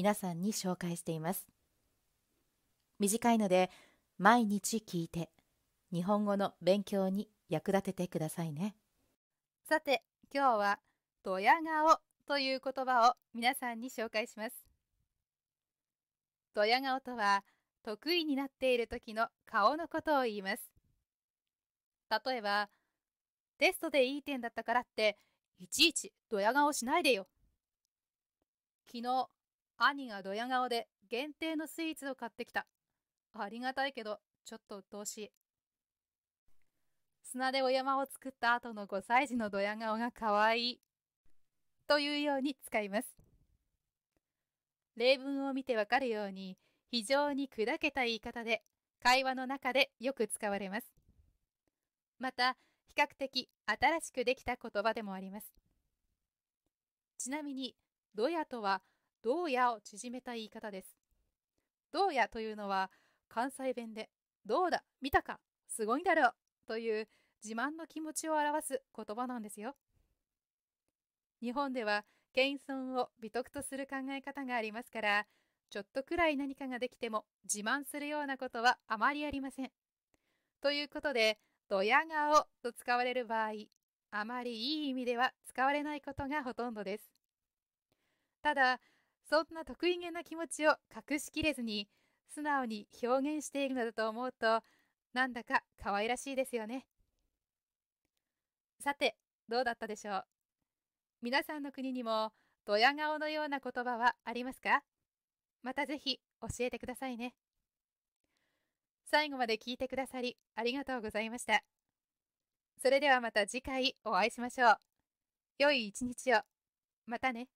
皆さんに紹介しています短いので毎日聞いて日本語の勉強に役立ててくださいねさて今日はドヤ顔という言葉を皆さんに紹介しますドヤ顔とは得意になっている時の顔のことを言います例えばテストでいい点だったからっていちいちドヤ顔しないでよ昨日兄がドヤ顔で限定のスイーツを買ってきた。ありがたいけど、ちょっと鬱陶しい。砂でお山を作った後の5歳児のドヤ顔がかわいい。というように使います。例文を見てわかるように、非常に砕けた言い方で、会話の中でよく使われます。また、比較的新しくできた言葉でもあります。ちなみに、ドヤとは、どうやを縮めた言い方です。どうやというのは関西弁で、どうだ、見たか、すごいだろうという自慢の気持ちを表す言葉なんですよ。日本では謙遜を美徳とする考え方がありますから、ちょっとくらい何かができても自慢するようなことはあまりありません。ということで、ドヤ顔と使われる場合、あまりいい意味では使われないことがほとんどです。ただ、そんな得意げな気持ちを隠しきれずに素直に表現しているのだと思うとなんだか可愛らしいですよねさてどうだったでしょう皆さんの国にもドヤ顔のような言葉はありますかまたぜひ教えてくださいね最後まで聞いてくださりありがとうございましたそれではまた次回お会いしましょう良い一日をまたね